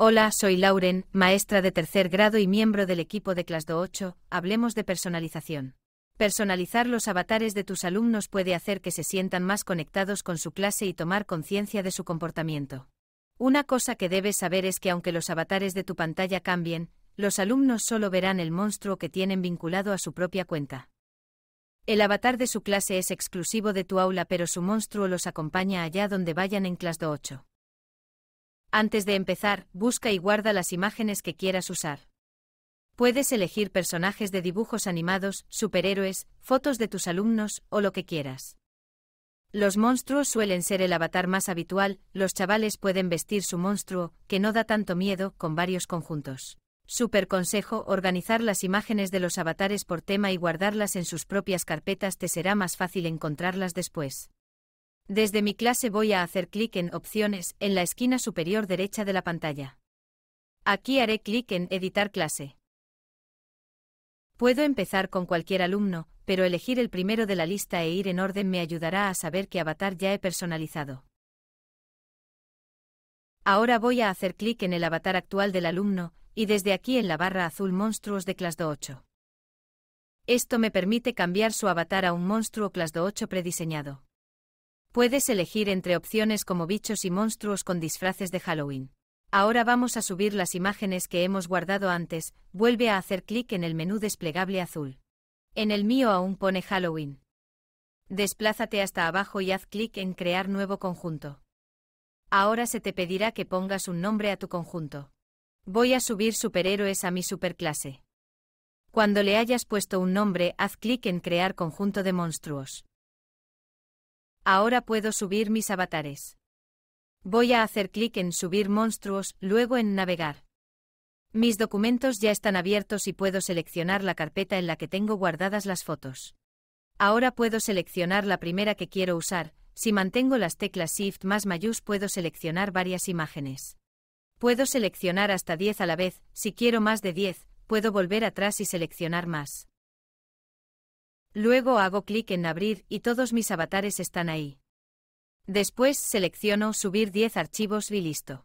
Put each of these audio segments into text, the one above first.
Hola, soy Lauren, maestra de tercer grado y miembro del equipo de Clasdo 8. Hablemos de personalización. Personalizar los avatares de tus alumnos puede hacer que se sientan más conectados con su clase y tomar conciencia de su comportamiento. Una cosa que debes saber es que aunque los avatares de tu pantalla cambien, los alumnos solo verán el monstruo que tienen vinculado a su propia cuenta. El avatar de su clase es exclusivo de tu aula pero su monstruo los acompaña allá donde vayan en Clasdo 8. Antes de empezar, busca y guarda las imágenes que quieras usar. Puedes elegir personajes de dibujos animados, superhéroes, fotos de tus alumnos o lo que quieras. Los monstruos suelen ser el avatar más habitual, los chavales pueden vestir su monstruo, que no da tanto miedo, con varios conjuntos. Super consejo, organizar las imágenes de los avatares por tema y guardarlas en sus propias carpetas te será más fácil encontrarlas después. Desde mi clase voy a hacer clic en Opciones en la esquina superior derecha de la pantalla. Aquí haré clic en Editar clase. Puedo empezar con cualquier alumno, pero elegir el primero de la lista e ir en orden me ayudará a saber qué avatar ya he personalizado. Ahora voy a hacer clic en el avatar actual del alumno, y desde aquí en la barra azul Monstruos de Clasdo 8. Esto me permite cambiar su avatar a un monstruo Clasdo 8 prediseñado. Puedes elegir entre opciones como bichos y monstruos con disfraces de Halloween. Ahora vamos a subir las imágenes que hemos guardado antes, vuelve a hacer clic en el menú desplegable azul. En el mío aún pone Halloween. Desplázate hasta abajo y haz clic en Crear nuevo conjunto. Ahora se te pedirá que pongas un nombre a tu conjunto. Voy a subir superhéroes a mi superclase. Cuando le hayas puesto un nombre, haz clic en Crear conjunto de monstruos. Ahora puedo subir mis avatares. Voy a hacer clic en Subir monstruos, luego en Navegar. Mis documentos ya están abiertos y puedo seleccionar la carpeta en la que tengo guardadas las fotos. Ahora puedo seleccionar la primera que quiero usar, si mantengo las teclas Shift más mayús puedo seleccionar varias imágenes. Puedo seleccionar hasta 10 a la vez, si quiero más de 10, puedo volver atrás y seleccionar más. Luego hago clic en abrir y todos mis avatares están ahí. Después selecciono subir 10 archivos y listo.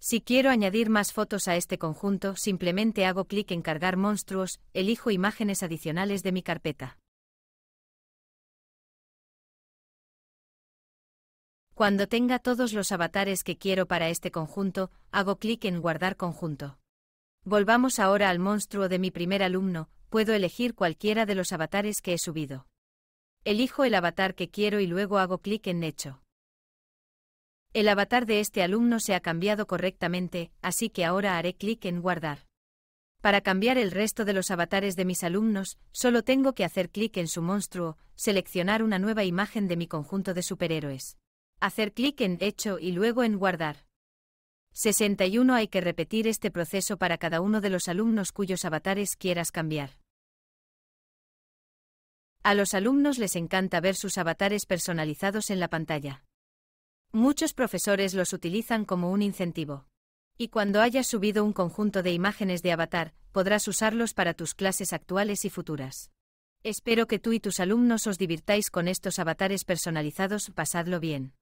Si quiero añadir más fotos a este conjunto, simplemente hago clic en cargar monstruos, elijo imágenes adicionales de mi carpeta. Cuando tenga todos los avatares que quiero para este conjunto, hago clic en guardar conjunto. Volvamos ahora al monstruo de mi primer alumno, puedo elegir cualquiera de los avatares que he subido. Elijo el avatar que quiero y luego hago clic en Hecho. El avatar de este alumno se ha cambiado correctamente, así que ahora haré clic en Guardar. Para cambiar el resto de los avatares de mis alumnos, solo tengo que hacer clic en su monstruo, seleccionar una nueva imagen de mi conjunto de superhéroes. Hacer clic en Hecho y luego en Guardar. 61 Hay que repetir este proceso para cada uno de los alumnos cuyos avatares quieras cambiar. A los alumnos les encanta ver sus avatares personalizados en la pantalla. Muchos profesores los utilizan como un incentivo. Y cuando hayas subido un conjunto de imágenes de avatar, podrás usarlos para tus clases actuales y futuras. Espero que tú y tus alumnos os divirtáis con estos avatares personalizados, pasadlo bien.